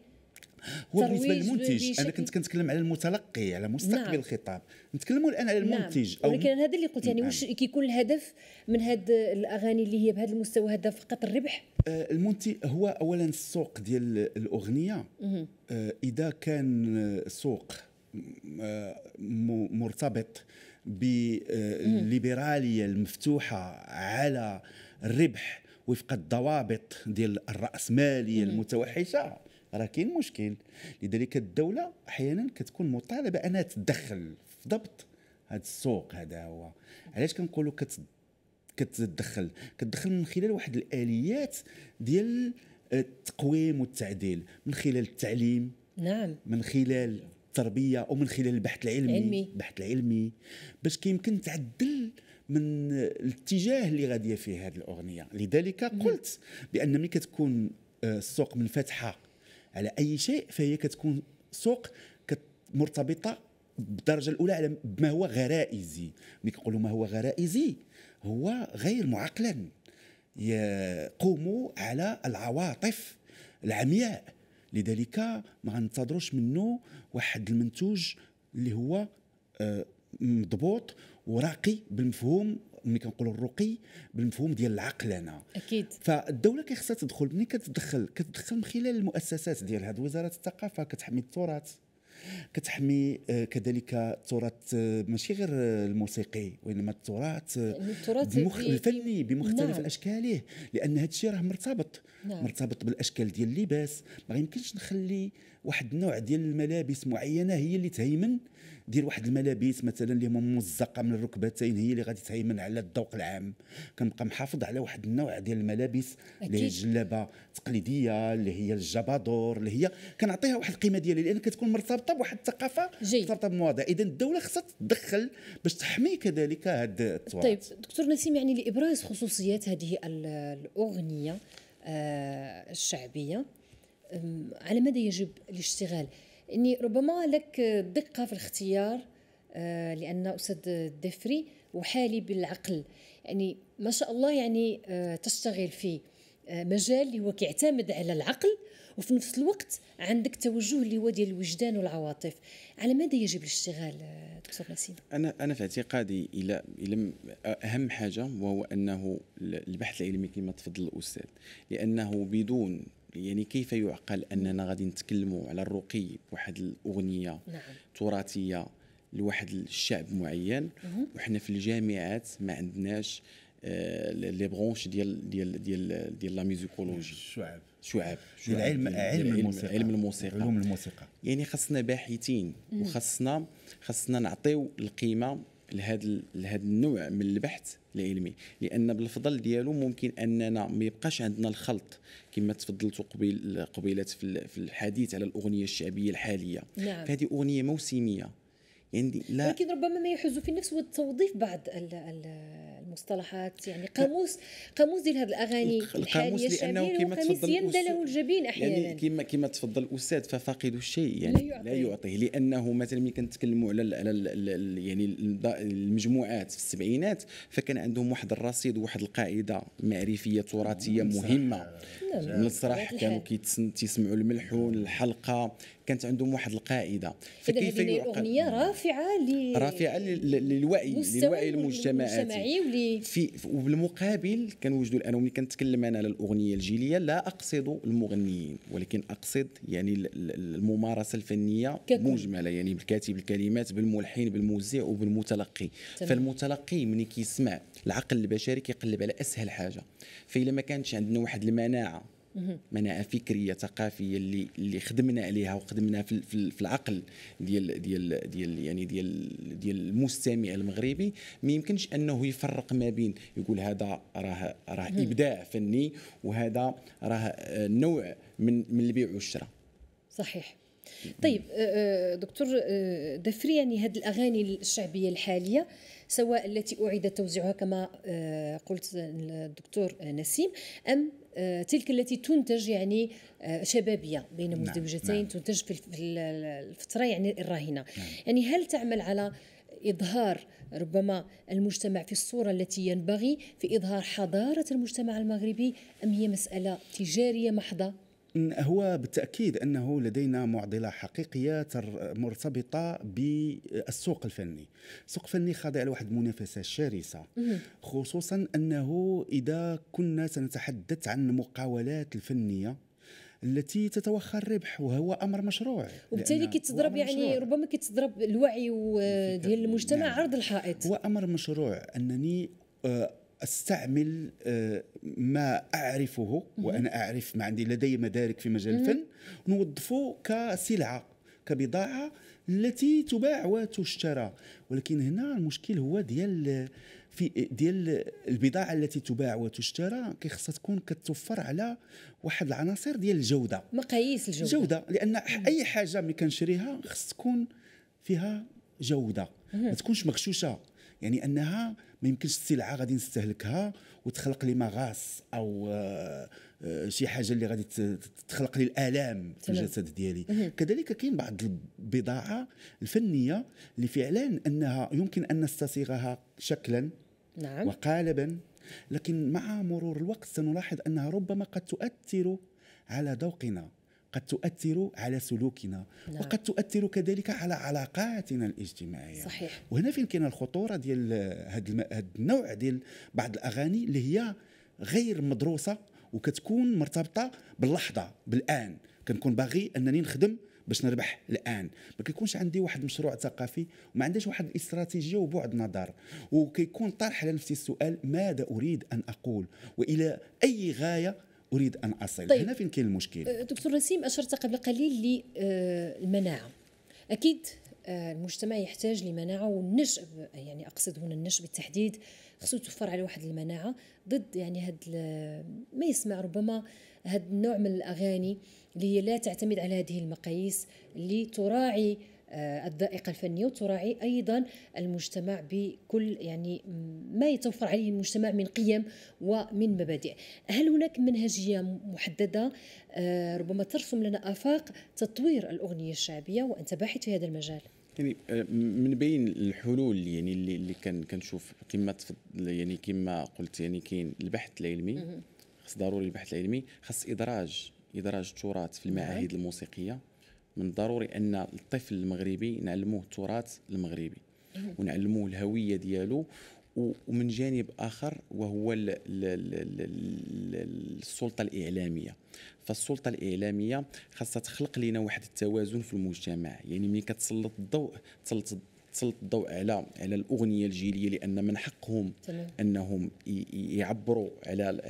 هو بالنسبه للمنتج انا كنت كنتكلم على المتلقي على مستقبل نعم. الخطاب نتكلموا الان على نعم. المنتج نعم. أو ولكن هذا اللي قلت يعني نعم. واش كيكون الهدف من هاد الاغاني اللي هي بهذا المستوى هذا فقط الربح آه المنتج هو اولا السوق ديال الاغنيه مه. آه اذا كان سوق آه، مرتبط بالليبراليه المفتوحه على الربح وفق الضوابط ديال الراسماليه المتوحشه راه كاين مشكل لذلك الدوله احيانا كتكون مطالبه انها تدخل في ضبط هذا السوق هذا هو علاش كنقولوا كت كتدخل كتدخل من خلال واحد الاليات ديال التقويم والتعديل من خلال التعليم نعم من خلال التربيه ومن خلال البحث العلمي علمي. البحث العلمي باش كيمكن تعدل من الاتجاه اللي غاديه فيه هذه الاغنيه لذلك نعم. قلت بان ملي كتكون آه، السوق منفتحه على اي شيء فهي كتكون سوق مرتبطه بالدرجه الاولى على ما هو غرائزي ملي كنقولوا ما هو غرائزي هو غير معقلا يقوم على العواطف العمياء لذلك ما غنتظروش منه واحد المنتوج اللي هو آه، مضبوط وراقي بالمفهوم ملي كنقولوا الرقي بالمفهوم ديال العقلنه اكيد فالدوله كيخصها تدخل ملي كتدخل كتدخل من خلال المؤسسات ديالها وزاره الثقافه كتحمي التراث كتحمي آه، كذلك التراث آه، ماشي غير الموسيقي وانما التراث آه، يعني بمخ... الفني بمختلف نعم. اشكاله لان هذا الشيء راه مرتبط نعم. مرتبط بالاشكال ديال اللباس ما يمكنش نخلي واحد النوع ديال الملابس معينه هي اللي تهيمن دير واحد الملابس مثلا اللي هما ممزقه من الركبتين هي اللي غادي تهيمن على الذوق العام كنبقى محافظ على واحد النوع ديال الملابس اللي هي الجلابه التقليديه اللي هي الجبادور اللي هي كنعطيها واحد القيمه ديالها لان كتكون مرتبطه بواحد الثقافه مرتبطه بمواضيع اذا الدوله خصها تدخل باش تحمي كذلك هاد التراث طيب دكتور نسيم يعني لابراز خصوصيات هذه الاغنيه آه، الشعبيه على ماذا يجب الاشتغال اني ربما لك دقه في الاختيار آه، لان استاذ الدفري وحالي بالعقل يعني ما شاء الله يعني آه، تشتغل في آه، مجال اللي هو كيعتمد على العقل وفي نفس الوقت عندك توجه اللي هو ديال الوجدان والعواطف على ماذا يجب الاشتغال دكتور نسيم انا انا في اعتقادي الى الى اهم حاجه وهو انه البحث العلمي كما تفضل الاستاذ لانه بدون يعني كيف يعقل اننا غادي نتكلموا على الرقي بواحد الاغنيه نعم. تراثيه لواحد الشعب معين وحنا في الجامعات ما عندناش آه لي برونش ديال ديال ديال ديال لا ميوزيكولوجي شعب شعب العلم علم علم الموسيقى علم الموسيقى علوم الموسيقى يعني خاصنا باحثين وخاصنا خاصنا نعطيو القيمه لهذا لهذا النوع من البحث العلمي لان بالفضل ديالو ممكن اننا ما يبقاش عندنا الخلط كما تفضلت قبيل قبيلات في الحديث على الاغنيه الشعبيه الحاليه نعم. فهذه اغنيه موسميه يعني لا ولكن ربما ما يحز في النفس هو توظيف بعض ال ال المصطلحات يعني قاموس قاموس ديال هذه الاغاني القاموس لانه كما تفضل يندله الجبين احيانا يعني كما كما تفضل الاستاذ ففاقد الشيء يعني لا يعطيه لانه مثلا ملي كنتكلموا على يعني المجموعات في السبعينات فكان عندهم واحد الرصيد وواحد القاعده معرفيه تراثيه نعم، مهمه نعم. من الصراحه كانوا كيسمعوا الملحون الحلقه كانت عندهم واحد القاعده فكيف هذه الاغنيه رافعه ل رافعه للوعي للوعي المجتمعي في وبالمقابل كنوجدوا الان ملي كنتكلم انا على الاغنيه الجيليه لا اقصد المغنيين ولكن اقصد يعني الممارسه الفنيه مجمله يعني بالكاتب الكلمات بالملحن بالموزع وبالمتلقي تمام. فالمتلقي ملي كيسمع العقل البشري كيقلب على اسهل حاجه فإلا ما كانتش عندنا واحد المناعه مناعه فكريه ثقافيه اللي اللي خدمنا عليها وخدمنا في, في, في العقل ديال ديال ديال يعني ديال ديال المستمع المغربي ما يمكنش انه يفرق ما بين يقول هذا راه راه ابداع فني وهذا راه آه، نوع من من البيع والشراء صحيح طيب آه، آه، دكتور دفري يعني هذه الاغاني الشعبيه الحاليه سواء التي اعيد توزيعها كما قلت الدكتور نسيم ام آه، تلك التي تنتج يعني آه، شبابيه بين نعم، مزدوجتين نعم. تنتج في الفتره يعني الراهنه نعم. يعني هل تعمل على اظهار ربما المجتمع في الصوره التي ينبغي في اظهار حضاره المجتمع المغربي ام هي مساله تجاريه محضه هو بالتاكيد انه لدينا معضله حقيقيه مرتبطه بالسوق الفني السوق الفني خاضع لواحد المنافسه شرسه خصوصا انه اذا كنا سنتحدث عن المقاولات الفنيه التي تتوخى الربح وهو امر مشروع وبالتالي كيتضرب يعني ربما كيتضرب الوعي ديال المجتمع نعم. عرض الحائط هو امر مشروع انني آه، استعمل آه، ما اعرفه وانا اعرف ما عندي لدي مدارك في مجال الفن نوظفه كسلعه كبضاعه التي تباع وتشترى ولكن هنا المشكل هو ديال في ديال البضاعه التي تباع وتشترى كيخصها تكون كتوفر على واحد العناصر ديال الجوده مقاييس الجوده جوده لان اي حاجه ملي كنشريها خص تكون فيها جوده ما تكونش مغشوشه يعني انها ما يمكنش السلعه غادي نستهلكها وتخلق لي مغاص او آه، آه، شي حاجه اللي غادي تخلق لي الالام في الجسد ديالي كذلك كاين بعض البضاعه الفنيه اللي فعلا انها يمكن ان نستصيغها شكلا نعم. وقالبا لكن مع مرور الوقت سنلاحظ انها ربما قد تؤثر على ذوقنا قد تؤثر على سلوكنا نعم. وقد تؤثر كذلك على علاقاتنا الاجتماعيه صحيح وهنا فين كاين الخطوره ديال هذا النوع ديال بعض الاغاني اللي هي غير مدروسه وكتكون مرتبطه باللحظه بالان كنكون باغي انني نخدم باش نربح الان ما كيكونش عندي واحد مشروع ثقافي وما عنديش واحد الاستراتيجيه وبعد نظر وكيكون طرح على نفسي السؤال ماذا اريد ان اقول والى اي غايه اريد ان اصل طيب. هنا فين كاين المشكل أه، دكتور نسيم اشرت قبل قليل للمناعه أه، اكيد أه، المجتمع يحتاج لمناعه والنشء يعني اقصد هنا النشء بالتحديد خصو توفر على واحد المناعه ضد يعني هاد ما يسمع ربما هاد النوع من الاغاني اللي لا تعتمد على هذه المقاييس اللي تراعي آه، الذائقه الفنيه وتراعي ايضا المجتمع بكل يعني ما يتوفر عليه المجتمع من قيم ومن مبادئ هل هناك منهجيه محدده آه، ربما ترسم لنا افاق تطوير الاغنيه الشعبيه وانت باحث في هذا المجال يعني آه، من بين الحلول يعني اللي, اللي كان كنشوف كما يعني كما قلت يعني كاين البحث العلمي خص ضروري البحث العلمي خص ادراج ادراج التراث في نعم. المعاهد الموسيقيه من الضروري ان الطفل المغربي نعلموه التراث المغربي ونعلموه الهويه ديالو ومن جانب اخر وهو السلطه الاعلاميه فالسلطه الاعلاميه خاصها تخلق لنا واحد التوازن في المجتمع يعني ملي كتسلط الضوء تسلط تسلط الضوء على على الاغنيه الجيليه لان من حقهم تمام. انهم يعبروا على على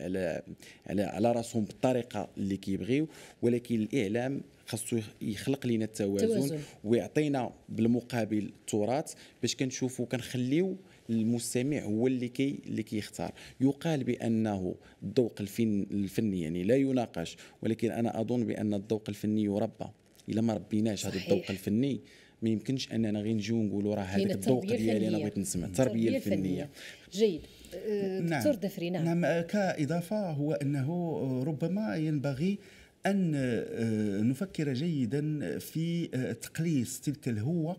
على على, على راسهم بالطريقه اللي كيبغيو ولكن الاعلام خاصو يخلق لنا التوازن, التوازن. ويعطينا بالمقابل التراث باش كنشوفوا كنخليو المستمع هو اللي كي اللي كيختار يقال بانه الذوق الفن الفني يعني لا يناقش ولكن انا اظن بان الذوق الفني يربى الا ما ربيناش هذا الذوق الفني ما يمكنش اننا غير نجيو نقولوا راه هذاك الذوق ديالي انا بغيت نسمع التربيه الفنيه جيد أه، نعم. دكتور نعم. دفري نعم. نعم أه، كاضافه هو انه ربما ينبغي أن آه، نفكر جيدا في آه، تقليص تلك الهوة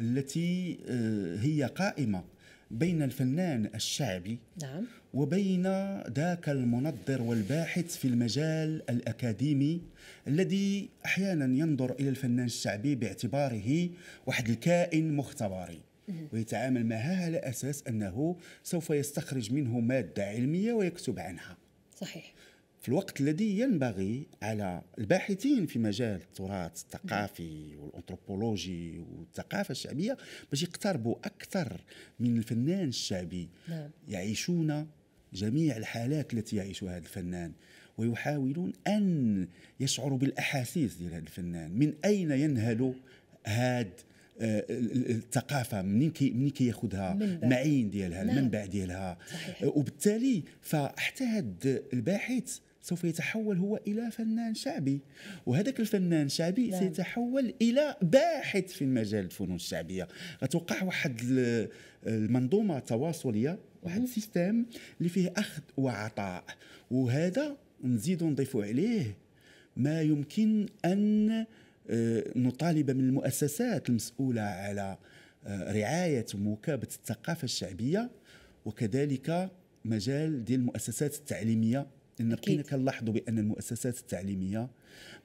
التي آه، هي قائمة بين الفنان الشعبي نعم. وبين ذاك المنظر والباحث في المجال الأكاديمي الذي أحيانا ينظر إلى الفنان الشعبي باعتباره واحد الكائن مختبري ويتعامل معها على أساس أنه سوف يستخرج منه مادة علمية ويكتب عنها صحيح في الوقت الذي ينبغي على الباحثين في مجال التراث الثقافي والانثروبولوجي والثقافه الشعبيه باش يقتربوا اكثر من الفنان الشعبي نعم. يعيشون جميع الحالات التي يعيشها هذا الفنان ويحاولون ان يشعروا بالاحاسيس ديال هذا الفنان من اين ينهل هذا آه، الثقافه منين كي منين كياخذها المعين ديالها نعم. المنبع ديالها وبالتالي وبالتالي فاحتاج الباحث سوف يتحول هو الى فنان شعبي وهذاك الفنان الشعبي نعم. سيتحول الى باحث في المجال الفنون الشعبيه غتوقع واحد المنظومه تواصليه واحد السيستم اللي فيه اخذ وعطاء وهذا نزيد نضيف عليه ما يمكن ان آه، نطالب من المؤسسات المسؤوله على آه، رعايه ومواكبة الثقافه الشعبيه وكذلك مجال ديال المؤسسات التعليميه لان بقينا كنلاحظوا بان المؤسسات التعليميه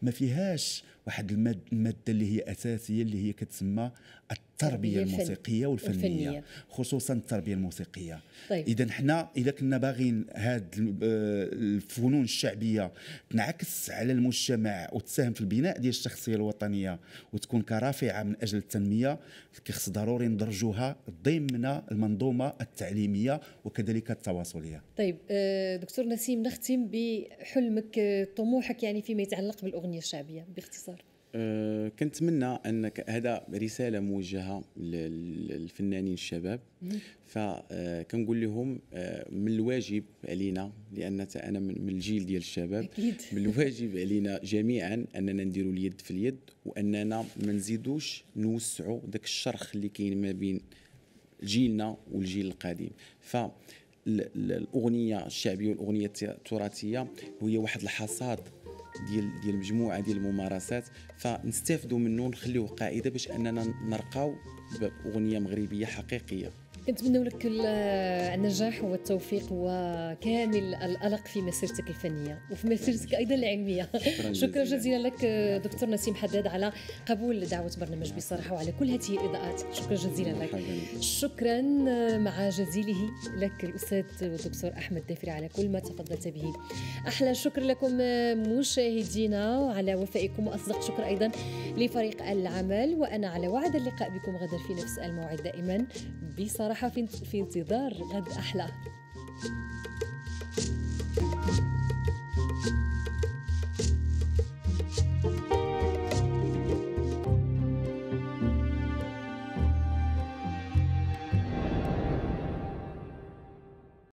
ما فيهاش واحد الماده اللي هي اساسيه اللي هي كتسمى التربيه الموسيقيه والفنيه, الفنية. خصوصا التربيه الموسيقيه طيب. اذا حنا اذا كنا باغيين هاد آه، الفنون الشعبيه تنعكس على المجتمع وتساهم في البناء ديال الشخصيه الوطنيه وتكون كرافعه من اجل التنميه كيخص ضروري ندرجوها ضمن المنظومه التعليميه وكذلك التواصليه طيب آه، دكتور نسيم نختم بحلمك آه، طموحك يعني فيما يتعلق بالاغنيه الشعبيه باختصار آه، كنتمنى انك هذا رساله موجهه للفنانين الشباب فكنقول آه، لهم آه، من الواجب علينا لان انا من الجيل ديال الشباب أكيد. من الواجب علينا جميعا اننا نديروا اليد في اليد واننا ما نزيدوش نوسعوا ذاك الشرخ اللي كاين ما بين جيلنا والجيل القديم ف الاغنيه الشعبيه والاغنيه التراثيه هي واحد الحصاد ديال ديال مجموعه ديال الممارسات فنستافدوا منه ونخليوه قاعده باش اننا نرقاو باغنيه مغربيه حقيقيه كنتمنى لك كل النجاح والتوفيق وكامل الألق في مسيرتك الفنية وفي مسيرتك أيضا العلمية شكرا, جزيلا لك دكتور نسيم حداد على قبول دعوة برنامج بصراحة وعلى كل هذه الإضاءات شكرا جزيلا لك شكرا مع جزيله لك الأستاذ الدكتور أحمد دافري على كل ما تفضلت به أحلى شكر لكم مشاهدينا على وفائكم وأصدق شكر أيضا لفريق العمل وأنا على وعد اللقاء بكم غدا في نفس الموعد دائما بصراحة صراحه في انتظار غد احلى